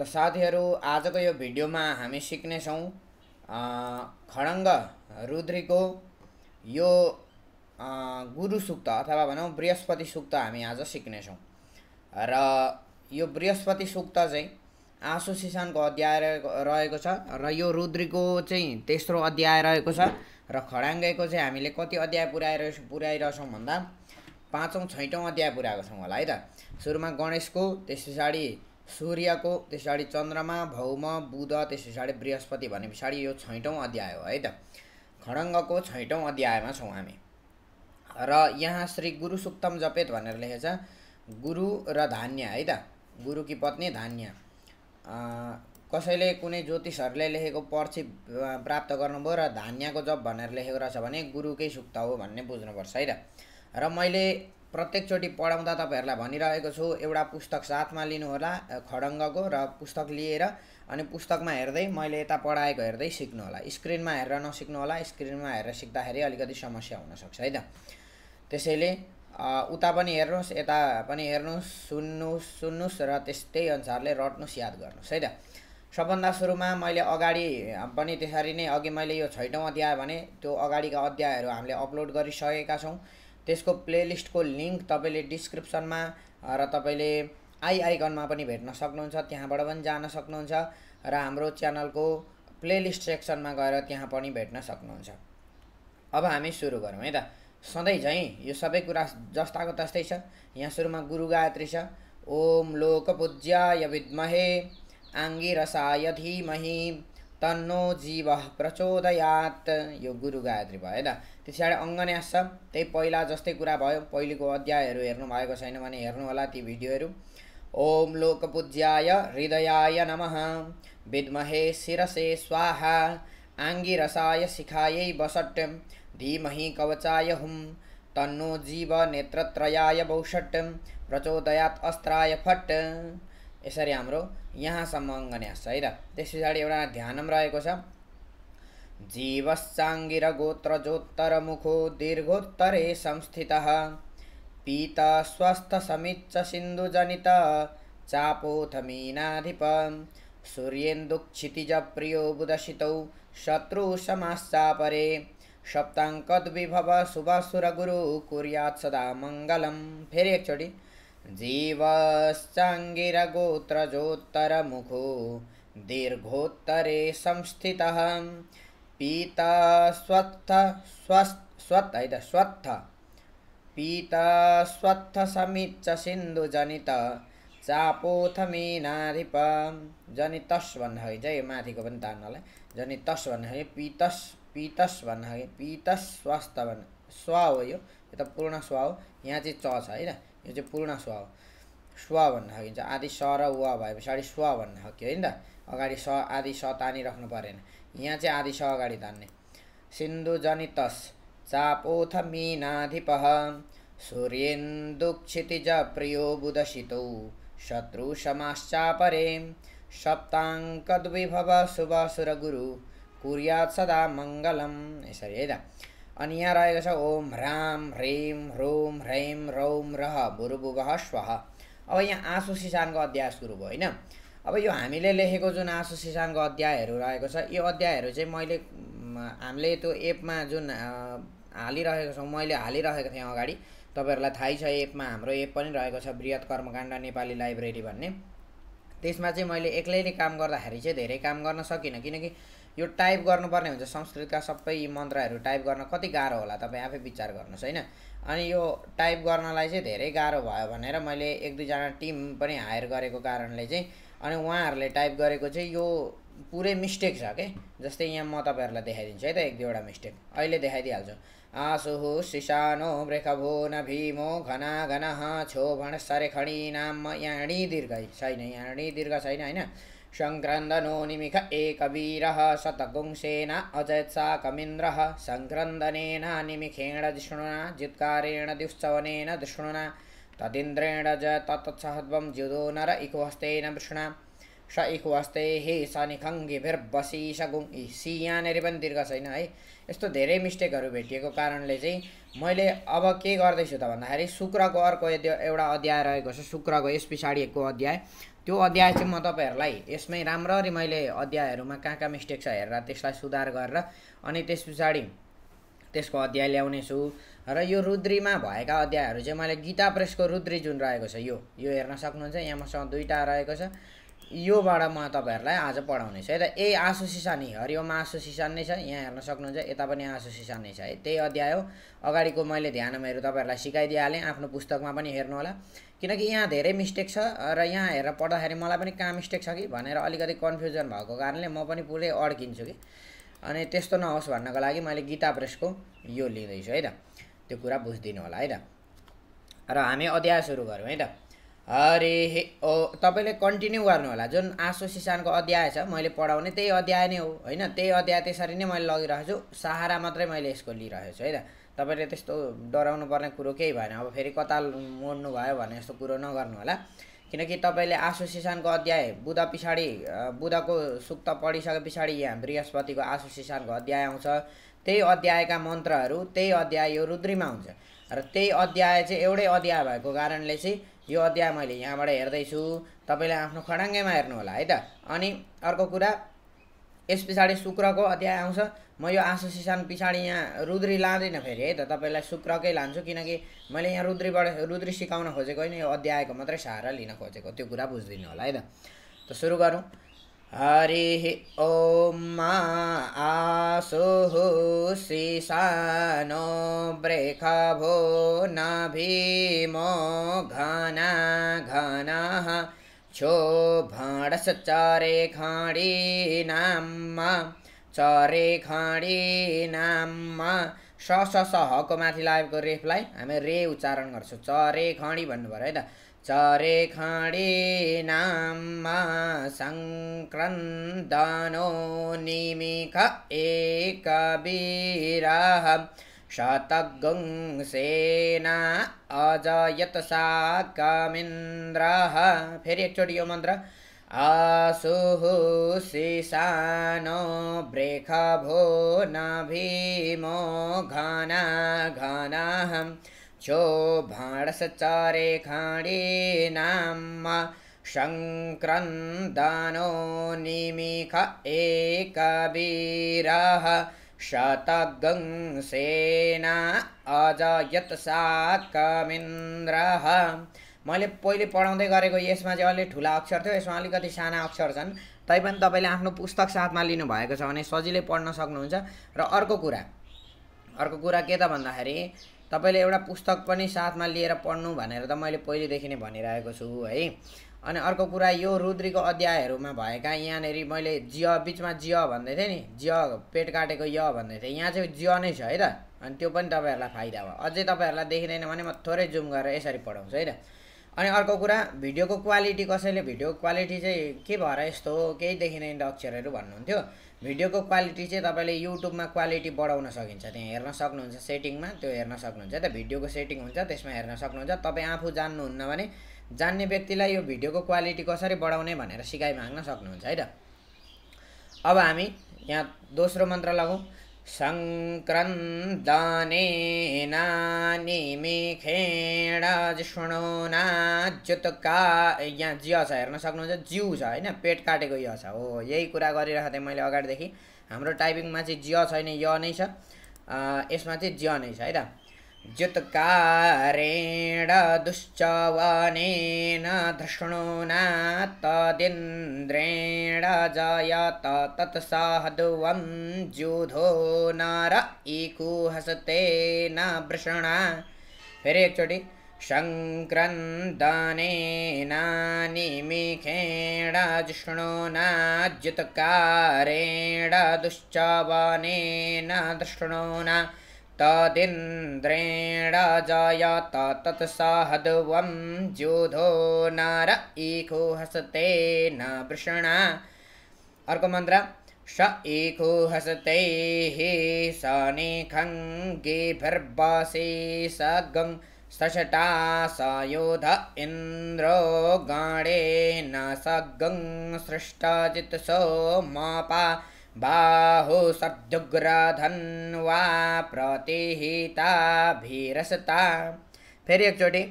त साथीहरू आजको यो भिडियोमा हामी सिक्नेछौँ खडङ्ग रुद्रीको यो गुरु सुक्त अथवा भनौँ बृहस्पति सुक्त हामी आज सिक्नेछौँ र यो बृहस्पति सुक्त चाहिँ आँसु सिसानको अध्याय रहेको छ र यो रुद्रीको चाहिँ तेस्रो अध्याय रहेको छ र खडाङ्गेको चाहिँ हामीले कति अध्याय पुऱ्याएर पुऱ्याइरहेछौँ भन्दा पाँचौँ छैटौँ अध्याय पुऱ्याएको छौँ होला है त सुरुमा गणेशको त्यस पछाडि सूर्यको त्यस पछाडि चन्द्रमा भौम बुध त्यस पछाडि बृहस्पति भने पछाडि यो छैटौँ अध्याय हो है त खडङ्गको छैटौँ अध्यायमा छौँ हामी र यहाँ श्री गुरु सुक्तम जपेत भनेर लेखेछ गुरु र धान्य है त गुरुकी पत्नी धान्य कसैले कुनै ज्योतिषहरूले लेखेको पर्ची प्राप्त गर्नुभयो र धान्यको जप भनेर लेखेको रहेछ भने गुरुकै सुक्त हो भन्ने बुझ्नुपर्छ है त र मैले प्रत्येकचोटि पढाउँदा तपाईँहरूलाई भनिरहेको छु एउटा पुस्तक साथमा लिनुहोला खडङ्गको र पुस्तक लिएर अनि पुस्तकमा हेर्दै मैले यता पढाएको हेर्दै सिक्नुहोला स्क्रिनमा हेरेर नसिक्नुहोला स्क्रिनमा हेरेर सिक्दाखेरि अलिकति समस्या हुनसक्छ है त त्यसैले उता पनि हेर्नुहोस् यता पनि हेर्नुहोस् सुन्नुहोस् सुन्नुहोस् र त्यस्तै अनुसारले रट्नुहोस् याद गर्नुहोस् है त सबभन्दा सुरुमा मैले अगाडि पनि त्यसरी नै अघि मैले यो छैटौँ अध्याय भने त्यो अगाडिका अध्यायहरू हामीले अपलोड गरिसकेका छौँ त्यसको प्लेलिस्टको लिङ्क तपाईँले डिस्क्रिप्सनमा र तपाईँले आई आइकनमा पनि भेट्न सक्नुहुन्छ त्यहाँबाट पनि जान सक्नुहुन्छ र हाम्रो च्यानलको प्लेलिस्ट सेक्सनमा गएर त्यहाँ पनि भेट्न सक्नुहुन्छ अब हामी सुरु गरौँ है त सधैँ झैँ यो सबै कुरा जस्ताको तस्तै छ यहाँ सुरुमा गुरु गायत्री छ ओम लोकपूज्याय विद्महे आङ्गिरसाय धीमही तन्नो जीव प्रचोदयात यो गुरु गायत्री भयो त त्यस पछाडि अङ्गन्यास छ त्यही पहिला जस्तै कुरा भयो पहिलेको अध्यायहरू हेर्नु भएको छैन भने हेर्नु होला ती भिडियोहरू ओम लोकपूज्याय हृदयाय नम विद्महे शिरसे स्वाहा आङ्गिरसाय शिखायै बसट् धीमहि कवचाय हुम तन्नो जीव नेत्रत्रयाय बौषट् प्रचोदयात् अस्त्राय फट यसरी हाम्रो यहाँसम्म अङ्गन्यास छ है त त्यस पछाडि एउटा ध्यानम रहेको छ जीवस्चाङ्गिर जोत्तर मुखो दीर्घोत्तरे संस्थित पीत स्वस्थ समिच्च सिन्धुजनित चापोथमीनाधिप सूर्येन्दुक्षितिज प्रियो बुधसितौ शत्रु समाश्चापरे सप्ताङ्कद्विभव गुरु कुर्यात् सदा मङ्गलम् फेरि एकचोटि जीवाश्चाङ्गिरगोत्रजोत्तरमुखो दीर्घोत्तरे संस्थितः पीता स्वत्थ स्वत् है त स्वत्थ पीता स्वत्थसमिच्च सिन्धुजनित मेनाधिप जनितस भन्न है चाहिँ माथिको पनि तान्नलाई जनितस भन्न है पितस् पितस भन्न है पितस् स्वस्थ भन् स्व हो यो त पूर्ण स्व हो यहाँ चाहिँ च छ होइन यो चाहिँ पूर्ण स्वा हो स्वा भन्न सकिन्छ आदि स र व भए पछाडि स्व भन्न सक्यो होइन त अगाडि स आदि स तानिराख्नु परेन यहाँ चाहिँ आदि स अगाडि तान्ने सिन्धु जनितस चापोथ मीनाधिपः सूर्येन्दुक्षितिज प्रियो शत्रु शत्रुसमाश्चापरे सप्ताङ्कद्विभव शुभ सुरगुरु कुर्यात् सदा मङ्गलम यसरी है त अनि यहाँ रहेको छ ओम राम ह्रीम ह्रोम ह्रैम रौम रह भुरुबुवह स्वाह अब यहाँ आँसु सिसानको अध्याय सुरु भयो होइन अब यो हामीले लेखेको जुन आँसु सिसानको अध्यायहरू रहेको छ यो अध्यायहरू चाहिँ मैले हामीले त्यो एपमा जुन हालिरहेको छौँ मैले हालिरहेको थिएँ अगाडि तपाईँहरूलाई थाहै छ एपमा हाम्रो एप पनि रहेको छ वृहत कर्मकाण्ड नेपाली लाइब्रेरी भन्ने त्यसमा चाहिँ मैले एक्लै नै काम गर्दाखेरि चाहिँ धेरै काम गर्न सकिनँ किनकि यो टाइप गर्नुपर्ने हुन्छ संस्कृतका सबै मन्त्रहरू टाइप गर्न कति गाह्रो होला तपाईँ आफै विचार गर्नुहोस् होइन अनि यो टाइप गर्नलाई चाहिँ धेरै गाह्रो भयो भनेर मैले एक दुईजना टिम पनि हायर गरेको कारणले चाहिँ अनि उहाँहरूले टाइप गरेको चाहिँ यो पुरै मिस्टेक छ कि जस्तै यहाँ म तपाईँहरूलाई देखाइदिन्छु है त एक दुईवटा मिस्टेक अहिले देखाइदिइहाल्छु आँसु सिसानो भो न भीमो घना घना भण सरे खणी नाम यहाँ दीर्घ छैन यहाँ दीर्घ छैन होइन सङ्क्रन्दनोनिमिख एकवीरः शतगुंसेन सङ्क्रन्दनेन निमिखेण जिष्णुना जित्कारेण दुश्चवनेन धिष्णुना तदिन्द्रेण ज तत्सहद्वं जुदो नर इकुहस्तेन वृष्णा स इकुहस्ते हे स निखङ्गिभिर्बसी सगुङ सी यहाँनिर पनि दीर्घ छैन है यस्तो धेरै मिस्टेकहरू भेटिएको कारणले चाहिँ मैले अब के गर्दैछु त भन्दाखेरि शुक्रको अर्को एउटा अध्याय रहेको छ शुक्रको यस पछाडिको अध्याय त्यो अध्याय चाहिँ म तपाईँहरूलाई यसमै राम्ररी मैले अध्यायहरूमा कहाँ कहाँ मिस्टेक छ हेरेर त्यसलाई सुधार गरेर अनि त्यस पछाडि त्यसको अध्याय ल्याउनेछु र यो रुद्रीमा भएका अध्यायहरू चाहिँ मैले गीता प्रेसको रुद्री जुन रहेको छ यो यो हेर्न सक्नुहुन्छ यहाँ मसँग दुईवटा रहेको छ योबाट म तपाईँहरूलाई आज पढाउनेछु है त ए आँसु हरियोमा आँसु सिसान नै छ यहाँ हेर्न सक्नुहुन्छ यता पनि आँसु सिसान नै छ है त्यही अध्याय हो अगाडिको मैले ध्यानमाहरू तपाईँहरूलाई सिकाइदिइहालेँ आफ्नो पुस्तकमा पनि हेर्नु होला किनकि यहाँ धेरै मिस्टेक छ र यहाँ हेरेर पढ्दाखेरि मलाई पनि कहाँ मिस्टेक छ कि भनेर अलिकति कन्फ्युजन भएको कारणले म पनि पुरै अड्किन्छु कि अनि त्यस्तो नहोस् भन्नको लागि मैले गीता प्रेसको यो लिँदैछु है त त्यो कुरा बुझिदिनु होला है त र हामी अध्याय सुरु गरौँ है त अरे हे ओ तपाईँले कन्टिन्यू गर्नुहोला जुन आँसु सिसानको अध्याय छ मैले पढाउने त्यही अध्याय नै हो होइन त्यही अध्याय त्यसरी नै मैले लगिरहेको छु सहारा मात्रै मैले यसको लिइरहेको छु होइन तपाईँले त्यस्तो डराउनु पर्ने कुरो केही भएन अब फेरि कता मोड्नु भयो भने यस्तो कुरो नगर्नु होला किनकि तपाईँले आँसु सिसानको अध्याय बुध पछाडि बुधको सुक्त पढिसके पछाडि यहाँ बृहस्पतिको आँसु सिसानको अध्याय आउँछ त्यही अध्यायका मन्त्रहरू त्यही अध्याय यो रुद्रीमा हुन्छ र त्यही अध्याय चाहिँ एउटै अध्याय भएको कारणले चाहिँ यो अध्याय मैले यहाँबाट हेर्दैछु तपाईँले आफ्नो खडाङ्गेमा होला है त अनि अर्को कुरा यस पछाडि शुक्रको अध्याय आउँछ म यो आशु सिसान पछाडि यहाँ रुद्री लाँदिनँ फेरि है त तपाईँलाई शुक्रकै लान्छु किनकि मैले यहाँ रुद्रीबाट रुद्री सिकाउन खोजेको होइन यो अध्यायको मात्रै सहारा लिन खोजेको त्यो कुरा बुझिदिनु होला है त त सुरु गरौँ हरिः ॐ मा आसुः शिशानो ब्रेखभो न भीमो घन घनः छो भाडसचारे स चरे खाडीनां स हको माथि लागेको रेफलाई हामी रे उच्चारण गर्छौँ चरे खडी भन्नु पऱ्यो है त मा सङ्क्रन्दनो निमिख एकबीराह। शतगुं सेना अजयत सा कमिन्द्रः फेरि एकोटियो मन्त्र आसुः सीसानो ब्रेखभो न भीमो घन घनः शोभाणसचारे शङ्क्रन्दानो निमिख एकबीरः शतगं सेना अजयत साकमिन्द्रः मैले पहिले पढाउँदै गरेको यसमा चाहिँ अलिक ठुला अक्षर थियो यसमा अलिकति साना अक्षर छन् तैपनि तपाईँले आफ्नो पुस्तक साथमा लिनुभएको छ भने सजिलै पढ्न सक्नुहुन्छ र अर्को कुरा अर्को कुरा के त भन्दाखेरि तपाईँले एउटा पुस्तक पनि साथमा लिएर पढ्नु भनेर त मैले पहिलेदेखि नै भनिरहेको छु है अनि अर्को कुरा यो रुद्रीको अध्यायहरूमा भएका यहाँनिर मैले जिय बिचमा जिय भन्दै थिएँ नि जिय पेट काटेको य भन्दै थिएँ यहाँ चाहिँ जिय नै छ है त अनि त्यो पनि तपाईँहरूलाई फाइदा भयो अझै तपाईँहरूलाई देखिँदैन भने म थोरै जुम गरेर यसरी पढाउँछु है त अनि अर्को कुरा भिडियोको क्वालिटी कसैले भिडियोको क्वालिटी चाहिँ के भएर यस्तो हो केही देखिँदैन अक्षरहरू भन्नुहुन्थ्यो भिडियोको क्वालिटी चाहिँ तपाईँले युट्युबमा क्वालिटी बढाउन सकिन्छ त्यहाँ हेर्न सक्नुहुन्छ सेटिङमा त्यो हेर्न सक्नुहुन्छ त भिडियोको सेटिङ हुन्छ त्यसमा हेर्न सक्नुहुन्छ तपाईँ आफू जान्नुहुन्न भने जान्ने व्यक्तिलाई यो भिडियोको क्वालिटी कसरी बढाउने भनेर सिकाइ माग्न सक्नुहुन्छ है त अब हामी यहाँ दोस्रो मन्त्र लगाउँ सङ्क्रन्दानेनानिमिखेण जिष्णुनाजुतका यहाँ जिय छ हेर्न सक्नुहुन्छ जिउ छ होइन पेट काटेको य छ हो यही कुरा गरिरहेको थिएँ मैले अगाडिदेखि हाम्रो टाइपिङमा चाहिँ जिय छैन य नै छ यसमा चाहिँ जिय नै छ है त द्युत्कारेण दुश्चवनेन न तदिन्द्रेण जयत तत्सहध्वं ज्युधो नर ईगुहसतेन भृष्ण फेरेचोडि शङ्क्रन्दनेन निमिखेण जष्णोनाद्युत्कारेण दुश्चवनेन न तदिन्द्रेण जयतत तत्सहध्वं हसते न र हसते न पृषणा अर्कमन्त्र स इखु हसतेः स सगं सशता स योध इन्द्रो स सगं सृष्टजित्सो मापा बाहु प्रतिहिता प्रतिहिताभिरसता फेरि एकचोटि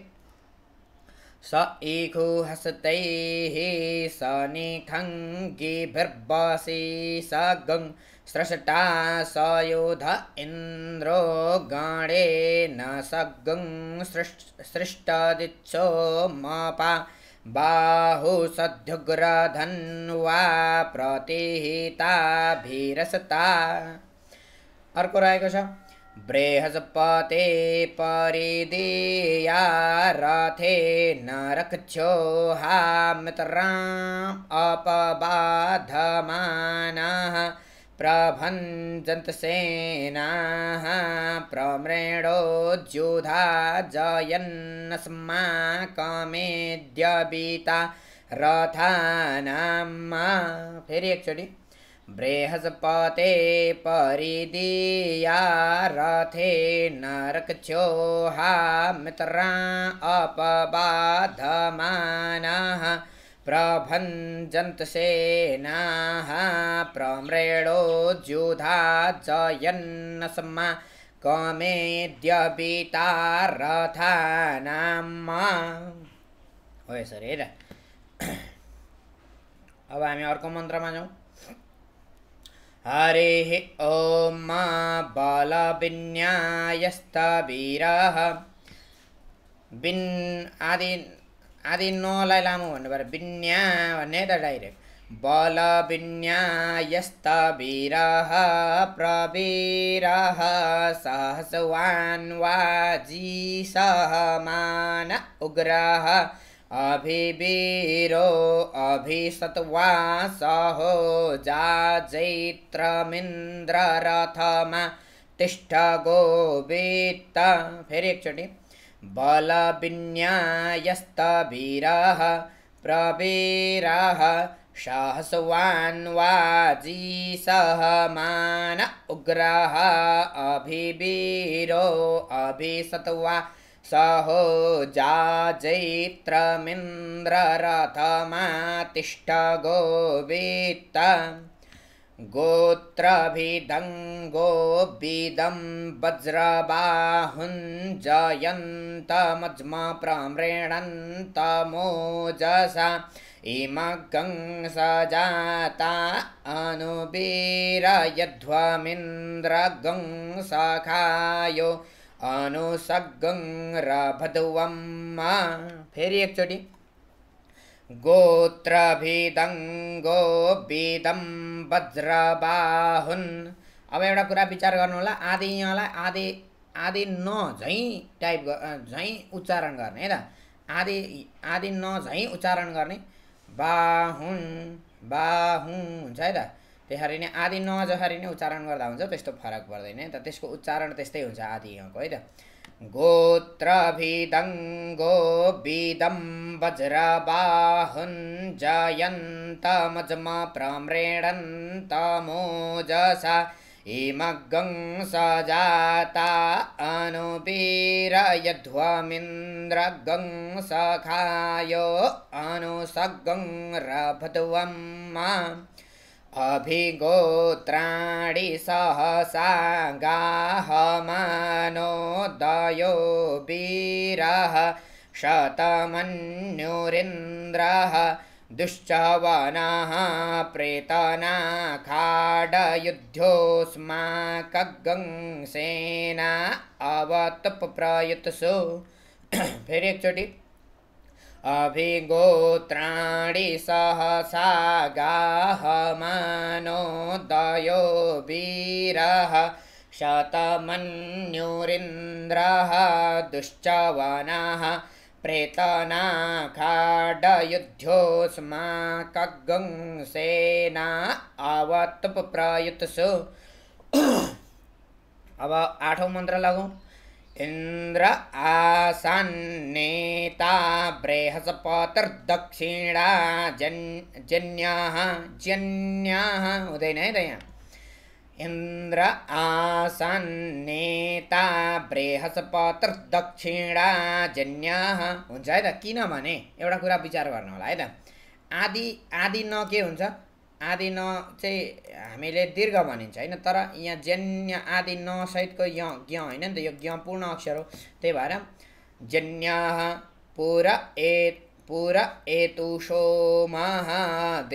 स ईखु हसतैः स गिभिर्वसि सगं स्रष्टा योध इन्द्रो स सगं सृष्ट सृष्टदिच्छो मपा बाहु सद्युग्रधन्वा प्रतिहिताभिरसता अर्को रहेको छ बृहस्पते परिदिया रथे नरक्षो हा हामतराम अपबाधमानः प्रभञ्जन्तसेनाः प्रम्रेणोद्युधा जयन्नस्माकमेद्यबिता रथानाम्मा फेरि एकचोटि बृहस्पते परिदिया रथे नरकछोहा मित्रा अपबाधमानः प्रभञ्जन्तसेनाः सम्मा, द्युधा जयन्नसम्मा कमेद्यवितारथानाम्मा हो यसरी है अब हामी अर्को मन्त्रमा जाउँ हरिः ॐ मा वीरः बिन् आदि आदि नलाई लामो भन्नुभयो विन्या भन्ने त डाइरेक्ट बल विन्या यस्त विरह प्रविरह सहसवान जी सहमान उग्रह अभिवीरो अभिसत्वा सहो मिन्द्र रथमा तिष्ठ गोवित्त फेरि एकचोटि बलविन्यायस्तरः प्रवीरः शाहसुवान्वाजी सहमान मान उग्रः अभिवीरो अभिसत्वा सहो सहोजाजैत्रमिन्द्ररथमा गोत्रभिदं गोभिदं वज्रबाहुं जयन्त मज्मप्रमृणन्त मोजसा सजाता अनुबीरयध्वमिन्द्रगं सखायो अनुसगं रभध्वम् फेरि एकचोटि गोत्रभिदं गोभिदं वज्रबाहुन् अब एउटा कुरा विचार गर्नु होला आदि यहाँलाई आदि आदि न झैँ टाइप झैँ उच्चारण गर्ने है त आदि आदि न झैँ उच्चारण गर्ने बाहुन बाहु हुन्छ है त त्यसरी नै आदि न जसरी नै उच्चारण गर्दा हुन्छ त्यस्तो फरक पर्दैन है त त्यसको उच्चारण त्यस्तै हुन्छ आदि यहाँको है त गोत्रभिदं गोभिदं वज्रबाहुञ्जयन्तमजमा जयन्तमज्म इमग्गं स जाता सजाता अनुबीरयध्वमिन्द्रगं सखायो अनुसगं सगं रभध्वम् अभिगोत्राणि सहसा गाह मनोदयो वीरः शतमन्युरिन्द्रः दुश्चवनः खाड कगं सेना अवतुप्रयुत्सु फिरिक् अभिगोत्राणि सहसा गाह दयो वीरः शतमन्युरिन्द्रः दुश्चवनः प्रेतनाखाडयुध्योऽस्मा कग्ं सेना अवत् प्रयुत्सु अव मन्त्र लघु इन्द्र आसन्नेता बृहस्पतिर्दक्षिणा जन् जन्याः जन्याः हुँदैन है त यहाँ इन्द्र आसन्नेता बृहस्पतिर्दक्षिणा जन्याः हुन्छ है त किनभने एउटा कुरा विचार गर्नु होला है त आदि आदि न के हुन्छ आदि न चाहिँ हामीले दीर्घ भनिन्छ होइन तर यहाँ जन्य आदि सहितको य ज्ञ होइन नि त यो ज्ञ पूर्ण अक्षर हो त्यही भएर जन्य पुर ए पुर एतुषो महादेवसेनानामभिभञ्जतीनाञ्जयन्तीनां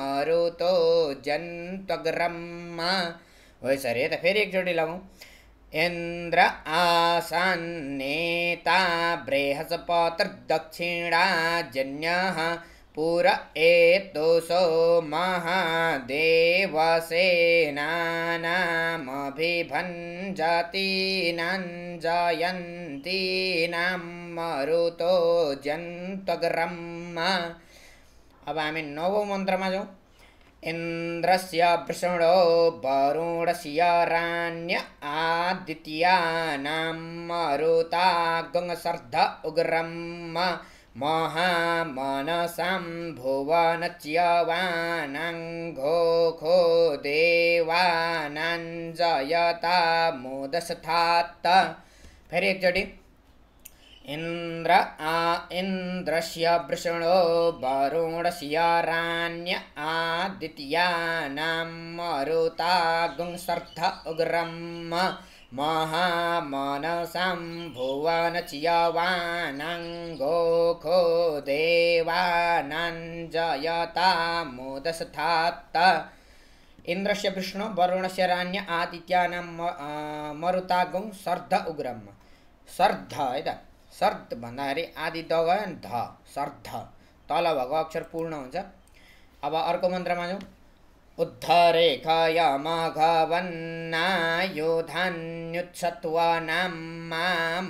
मरुतो जन्तग्रम हो सर यता त फेरि एकचोटि लगाउँ इन्द्र आसन्नेता बृहस्पतिर्दक्षिणाजन्यः जन्यः पुर एतुसो महादेवसेनामभिभञ्जतीनां मरुतो जन्त् अब हामी नवो मन्त्रमा जाउँ इन्द्रस्य भृषणो वरुणस्य राण्य आद्वितीयानां मरुता गङ्गर्ध उग्रं महामनसाम्भुवनच्यवानां घो घो देवानाञ्जयता मोदशथात् एक जोटि इन्द्र आ इन्द्रस्य वृषणो वरुणस्य राण्य आद्वितीयानां मरुतागुं सर्ध उग्रम् भुवनचियवानं गोखो देवानां जयता मोदस्थात् इन्द्रस्य वृष्णो वरुणस्य राण्य आदित्यानां मरुतागुं सर्ध उग्रम् सर्धयद सर्द भन्दाखेरि आदि द गयो नि ध सर्ध तल भएको अक्षर पूर्ण हुन्छ अब अर्को मन्त्रमा जाउँ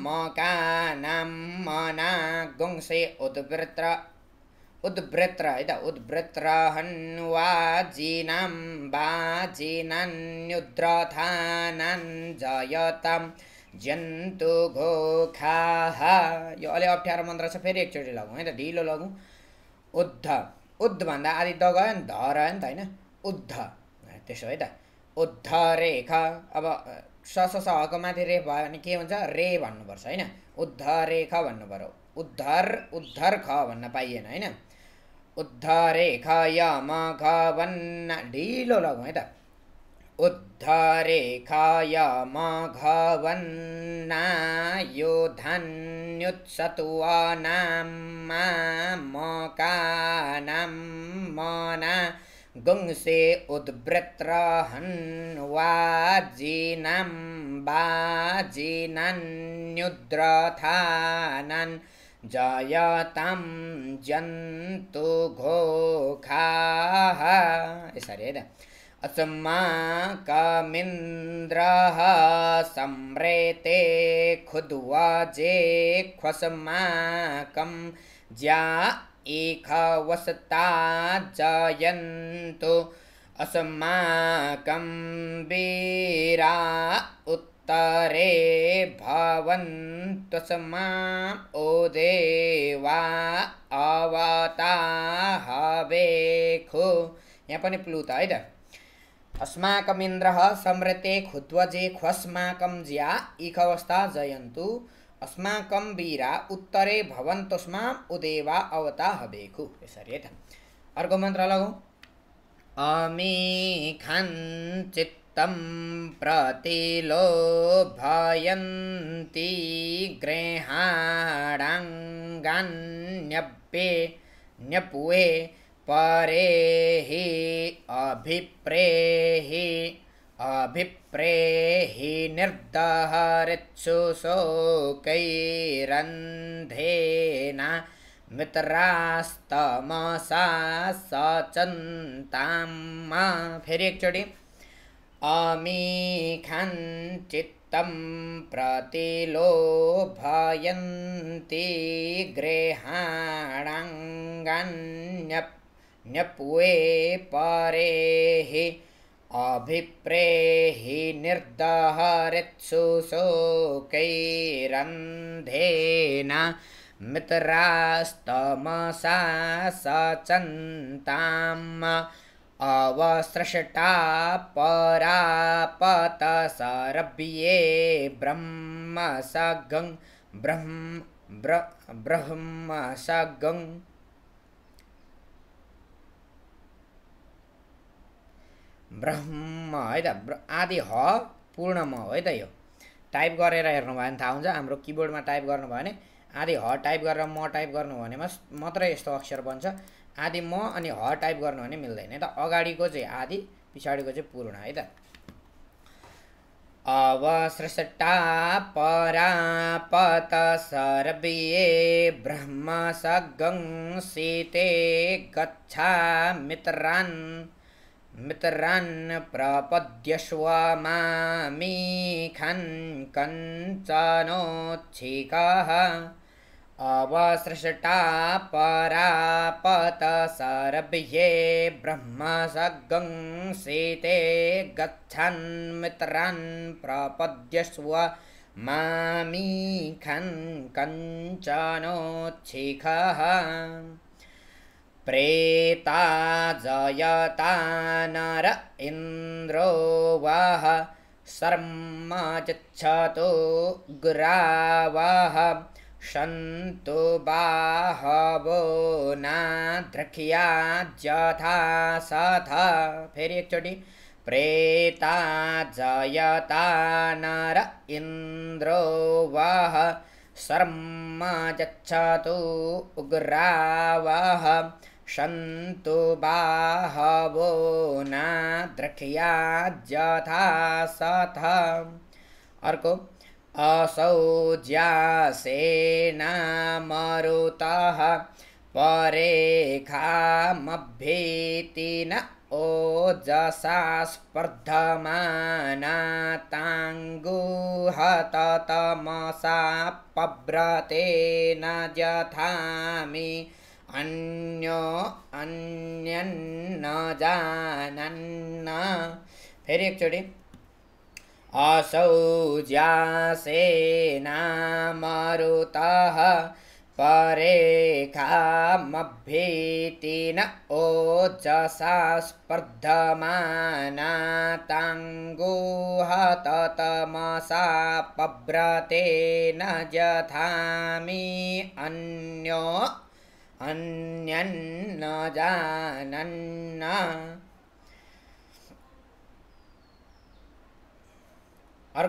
मका नाम मना गुङ्से उद्वृत्र उद्वृत्र है त उद्वृत्रहन्वाजिनां बाजिनान्युद्रथानान् जयतम् जन्तु घोखाः यो अलि अप्ठ्यारो मन्त्र छ फेरि एकचोटि लगौँ है त ढिलो लगौँ उद्ध उद्ध भन्दा आदि द गयो नि ध नि त होइन उद्ध त्यसो है त उद्ध रेख अब स स हको माथि रे भयो भने के हुन्छ रे भन्नुपर्छ होइन उद्ध रेख भन्नु पऱ्यो उद्धर उद्धर ख भन्न पाइएन होइन उद्ध रेख यम ख भन्न ढिलो लगौँ है त उद्धारेखायामाघवन्नायोधन्युत्सतुवानां मा मकानां मना गुंसे उद्वृत्रहन् वाजिनं बाजिनन्युद्रथानन् जयतं जन्तु घोखाः यसरी अस्माकमिन्द्रः सम्रेते खुद्वाजे ख्वस्माकं ज्या ईखवसता जयन्तु अस्माकं वीरा उत्तरे भवन्त्वस्मा ओ देवा अवताहवेखु यहाँ पनि प्लुत है त अस्माकमिन्द्रः समृते खुद्वजे ख्वस्माक ज्या इखवस्था जयंतु अस्माक वीरा उत्तरे भवन्तोस्माम् उदेवा अवता हवेखु यसरी है त अर्को मन्त्र लगाउँ प्रतिलो चित्तं प्रतिलोभयन्ति न्यपुए परेहि अभिप्रेहि अभिप्रेहि निर्दहऋत्सुशोकैरन्धेना मा फेरिचुडि अमीखञ्चित्तं प्रति लोभयन्ति गृहाणाङ्गन्यप् न्यपुवे परेहि अभिप्रेहि निर्दहऋत्सुशोकैरन्धेना मित्रास्तमसा सचन्ताम् अवसृष्टा परापतसरभ्ये ब्रह्मसगं ब्रह्म ब्र ब्रह्मसगं ब्रह्म है त आदि ह पूर्ण म है त यो टाइप गरेर हेर्नुभयो भने थाहा हुन्छ हाम्रो किबोर्डमा टाइप गर्नुभयो भने आदि ह टाइप गरेर म टाइप गर्नु भने मात्रै यस्तो अक्षर बन्छ आदि म अनि ह टाइप गर्नु भने मिल्दैन है त अगाडिको चाहिँ आदि पछाडिको चाहिँ पूर्ण है त अवसृष्टा परापत सर्वे ब्रह्म सीते गच्छा मित्रान् मित्रान् प्रपद्यस्व मामि खन् कञ्चनोच्छिखः अवसृष्टा सीते गच्छन् मित्रान् गच्छन्मितरान् प्रपद्यस्व मामीखन् कञ्चनोच्छिखः प्रेता जयता नर इन्द्र वाह सग्रावः शन्तु वा हवो नाख्या जथा सथ फेरिचोटि प्रेता जयता नर इन्द्रो वः स यच्छतु उग्रावः शन्तु बाहवो न दृक्ष्या यथा सथ अर्को असौ ज्यासेन म॒रुतः परेखामभेति न ओजसा स्पर्धमानाताङ्गुहततमसा पव्रतेन जथामि अन्यो अन्यन्न जानन्न फेरि एकचोटि असौ नामरुतः मरुतः ओचसा स्पर्धमाना जसा स्पर्धमानाताङ्गुहततमसा न जथामि अन्यो अर्को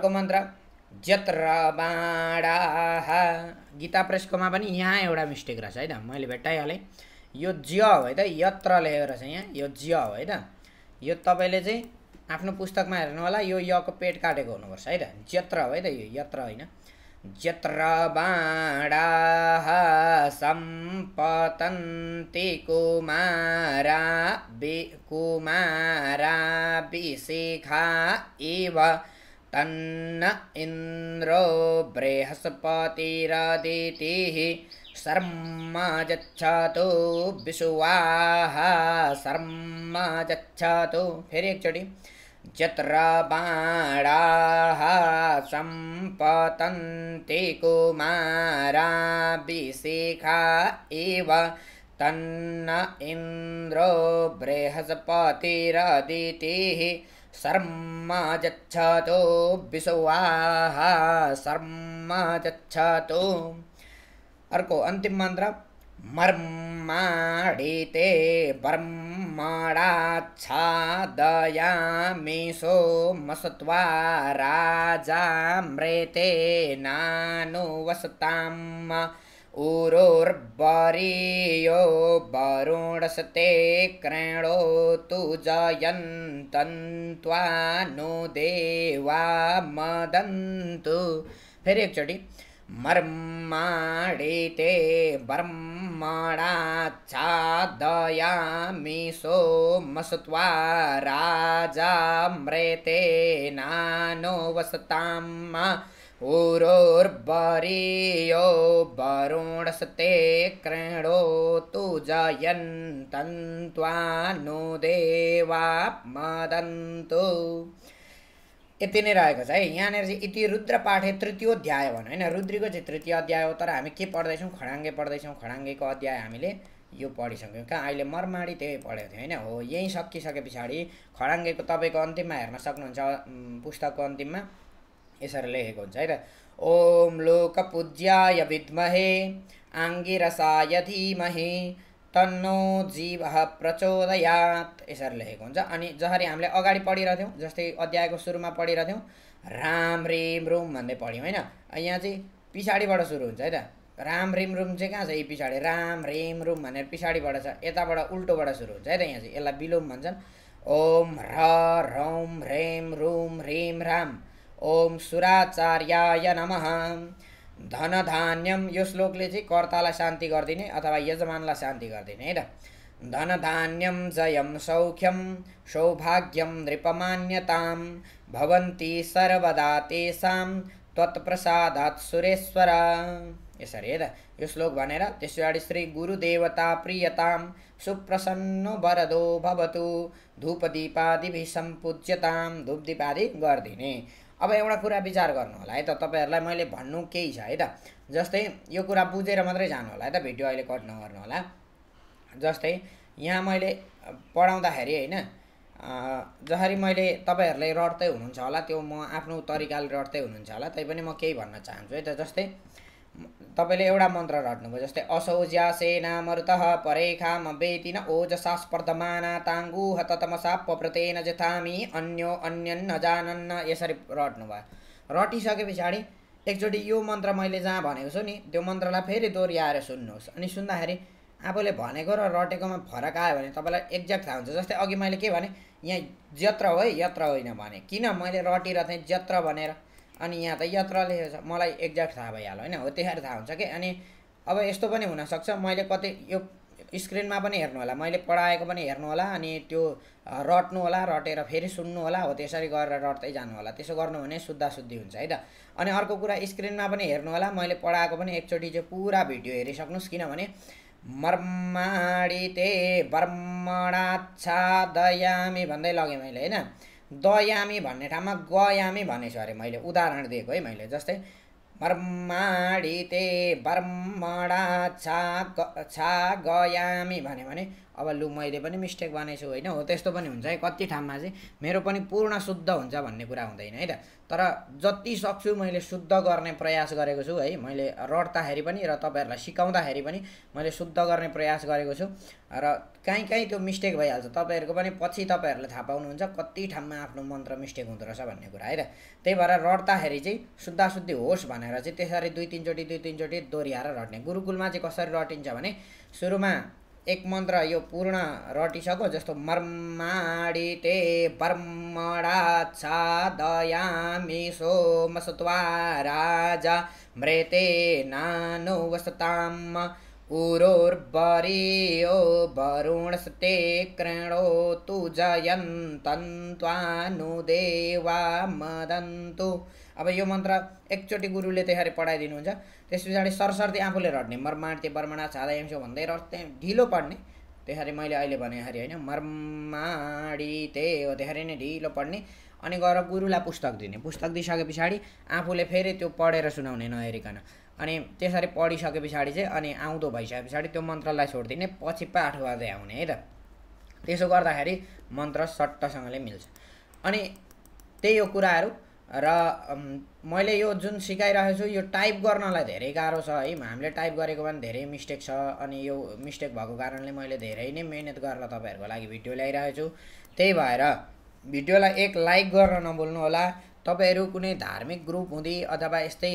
मन्त्र जत्र बाँडा गीता प्रेसकोमा पनि यहाँ एउटा मिस्टेक रहेछ है त मैले भेट्टाइहालेँ यो ज हो है त यत्र लेखेको रहेछ यहाँ यो ज हो है त यो तपाईँले चाहिँ आफ्नो पुस्तकमा हेर्नु होला यो यको पेट काटेको हुनुपर्छ है त जत्र हो है त यो यत्र होइन यत्र बाणाः सम्पतन्ति कुमारा बि कुमाराभिशिखा इव तन्न इन्द्रो बृहस्पतिरदितिः शर्म जच्छतु विश्वाः शर्म जच्छतु फिर एक चोटी चत्र बाणाः सम्पतन्ति कुमारा विशिखा इव तन्न इन्द्रो बृहस्पतिरदितिः शर्म गच्छतो विश्वाः शर्म गच्छतो अर्को अन्तिम मंत्र मर्माडिते ब्रह्मणाच्छादयामीषो मसत्वा राजामृते नानुवसताम् उरोर्वीयो वरुणसते नो देवा मदन्तु एकचोटि मर्माणीते ब्रह्मणा चादयामिशोमसत्वा नानो वसताम् उरोर्वरीयो वरुणसते कृणोतु जयन्तन्त्वा नो देवा मदन्तु यति नै रहेको छ है यहाँनिर चाहिँ यति रुद्र पाठे तृतीय अध्याय भनौँ होइन रुद्रीको चाहिँ तृतीय अध्याय हो तर हामी के पढ्दैछौँ खडाङ्गे पढ्दैछौँ खडाङ्गेको अध्याय हामीले यो पढिसक्यौँ कहाँ अहिले मरमाडी त्यही पढेको थियो होइन हो यहीँ सकिसके पछाडि खडाङ्गेको तपाईँको अन्तिममा हेर्न सक्नुहुन्छ पुस्तकको अन्तिममा यसरी लेखेको हुन्छ है त ओम पूज्याय विद्महे आङ्गिरसाय धीमहे तन्नो जीव प्रचोदयात यसरी लेखेको हुन्छ अनि जसरी हामीले अगाडि पढिरहेको जस्तै अध्यायको सुरुमा पढिरहेको राम रिम रुम भन्दै पढ्यौँ होइन यहाँ चाहिँ पछाडिबाट सुरु हुन्छ है त राम रिम रुम चाहिँ कहाँ छ यी पछाडि राम रेम रुम भनेर पछाडिबाट छ यताबाट उल्टोबाट सुरु हुन्छ है त यहाँ चाहिँ यसलाई विलोम भन्छन् ओम र रौम रेम रुम रेम राम ओम सुराचार्याय नमः धनधान्यम यो श्लोकले चाहिँ कर्तालाई शान्ति गरिदिने अथवा यजमानलाई शान्ति गरिदिने है त धनधान्यम जयम सौख्यम सौभाग्यम नृपमान्यताम भवन्ती सर्वदा तेसाम त्वत्प्रसादात् सुरेश्वर यसरी है त यो श्लोक भनेर त्यस पछाडि श्री गुरुदेवता प्रियताम सुप्रसन्नो वरदो भवतु धूपदीपादिभिः सम्पूज्यताम धूपदीपादि गरिदिने अब एउटा कुरा विचार गर्नु होला है त तपाईँहरूलाई मैले भन्नु केही छ है त जस्तै यो कुरा बुझेर मात्रै जानु होला है त भिडियो अहिले कट नगर्नु होला जस्तै यहाँ मैले पढाउँदाखेरि होइन जसरी मैले तपाईँहरूले रट्दै हुनुहुन्छ होला त्यो म आफ्नो तरिकाले रट्दै हुनुहुन्छ होला तैपनि म केही भन्न चाहन्छु है त जस्तै तपाईँले एउटा मन्त्र रट्नुभयो जस्तै असौ सेना मरुत परेखाम बेतिन ओजसा स्पर्धमाना ताङ्गु ततमसा पप्रतेन जथामी अन्यो अन्यन्न नजानन्न यसरी रट्नुभयो रटिसके पछाडि एकचोटि यो मन्त्र मैले जहाँ भनेको छु नि त्यो मन्त्रलाई फेरि दोहोऱ्याएर सुन्नुहोस् अनि सुन्दाखेरि आफूले भनेको र रटेकोमा फरक आयो भने तपाईँलाई एक्ज्याक्ट थाहा हुन्छ जस्तै अघि मैले के भने यहाँ जत्र हो है यत्र होइन भने किन मैले रटिरहेको थिएँ जत्र भनेर अनि यहाँ त यत्र लेखेको छ मलाई एक्ज्याक्ट थाहा भइहाल्यो होइन हो त्यसरी थाहा हुन्छ कि अनि अब यस्तो पनि हुनसक्छ मैले कतै यो स्क्रिनमा पनि हेर्नु होला मैले पढाएको पनि हेर्नु होला अनि त्यो रट्नु होला रटेर फेरि सुन्नु होला हो त्यसरी गरेर रट्दै जानु होला त्यसो गर्नु भने शुद्ध शुद्धि हुन्छ है त अनि अर्को कुरा स्क्रिनमा पनि हेर्नु होला मैले पढाएको पनि एकचोटि चाहिँ पुरा भिडियो हेरिसक्नुहोस् किनभने मर्माडिते दयामी भन्दै लगेँ मैले होइन दयामी भन्ने ठाउँमा गयामी भनेको छु अरे मैले उदाहरण दिएको है मैले जस्तै बर्माडी ते बर्मडा छा ग छा गयामी भने भने अब लु मैले पनि मिस्टेक बनाएछु होइन हो त्यस्तो पनि हुन्छ है कति ठाउँमा चाहिँ मेरो पनि पूर्ण शुद्ध हुन्छ भन्ने कुरा हुँदैन है त तर जति सक्छु मैले शुद्ध गर्ने प्रयास गरेको छु है मैले रट्दाखेरि पनि र तपाईँहरूलाई सिकाउँदाखेरि पनि मैले शुद्ध गर्ने प्रयास गरेको छु र काहीँ काहीँ त्यो मिस्टेक भइहाल्छ तपाईँहरूको पनि पछि तपाईँहरूले थाहा पाउनुहुन्छ कति ठाउँमा आफ्नो मन्त्र मिस्टेक हुँदो रहेछ भन्ने कुरा है त त्यही भएर रट्दाखेरि चाहिँ शुद्धाशुद्धि होस् भनेर चाहिँ त्यसरी दुई तिनचोटि दुई तिनचोटि दोहोऱ्याएर रट्ने गुरुकुलमा चाहिँ कसरी रटिन्छ भने सुरुमा एक मन्त्र यो पूर्ण रटिसक्यो जस्तो मर्माडी ते बर्मडा दयामि सोम राजा मृते नानो वसताम् उरोर्बरीयो वरुणस्ते तन्त्वानु जयन्तन्त्वानुदेवा मदन्तु अब यो मन्त्र एकचोटि गुरुले त्यसरी पढाइदिनुहुन्छ त्यस पछाडि सरस्वती आफूले रट्ने माटे बर्मणा छादा एम्सो भन्दै रट्ने ढिलो पढ्ने त्यसरी मैले अहिले भने होइन मर्माडी त्यही हो त्यसरी नै ढिलो पढ्ने अनि गएर गुरुलाई पुस्तक दिने पुस्तक दिइसके पछाडि आफूले फेरि त्यो पढेर सुनाउने नहेरिकन अनि त्यसरी पढिसके पछाडि चाहिँ अनि आउँदो भइसके पछाडि त्यो मन्त्रलाई छोडिदिने पछि पाठ गर्दै आउने है त त्यसो गर्दाखेरि मन्त्र सट्टसँगले मिल्छ अनि त्यही हो कुराहरू र मैले यो जुन सिकाइरहेको छु यो टाइप गर्नलाई धेरै गाह्रो छ है हामीले टाइप गरेको भने धेरै मिस्टेक छ अनि यो मिस्टेक भएको कारणले मैले धेरै नै मिहिनेत गरेर तपाईँहरूको लागि भिडियो ल्याइरहेको छु त्यही भएर भिडियोलाई एक लाइक गर्न होला तपाईँहरू कुनै धार्मिक ग्रुप हुँदै अथवा यस्तै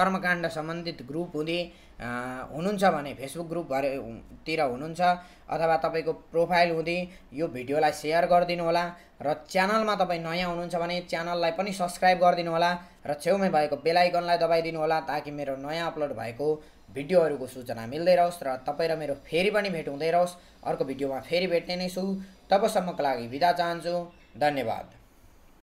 कर्मकाण्ड सम्बन्धित ग्रुप हुँदै हुनुहुन्छ भने फेसबुक ग्रुप भरेतिर हुनुहुन्छ अथवा तपाईँको प्रोफाइल हुँदै यो भिडियोलाई सेयर गरिदिनु होला र च्यानलमा तपाईँ नयाँ हुनुहुन्छ भने च्यानललाई पनि सब्सक्राइब गरिदिनु होला र छेउमै भएको बेलायकनलाई दबाइदिनु होला ताकि मेरो नयाँ अपलोड भएको भिडियोहरूको सूचना मिल्दै रहोस् र तपाईँ र मेरो फेरि पनि भेट हुँदै रहोस् अर्को भिडियोमा फेरि भेट्ने नै छु तबसम्मको लागि बिदा चाहन्छु धन्यवाद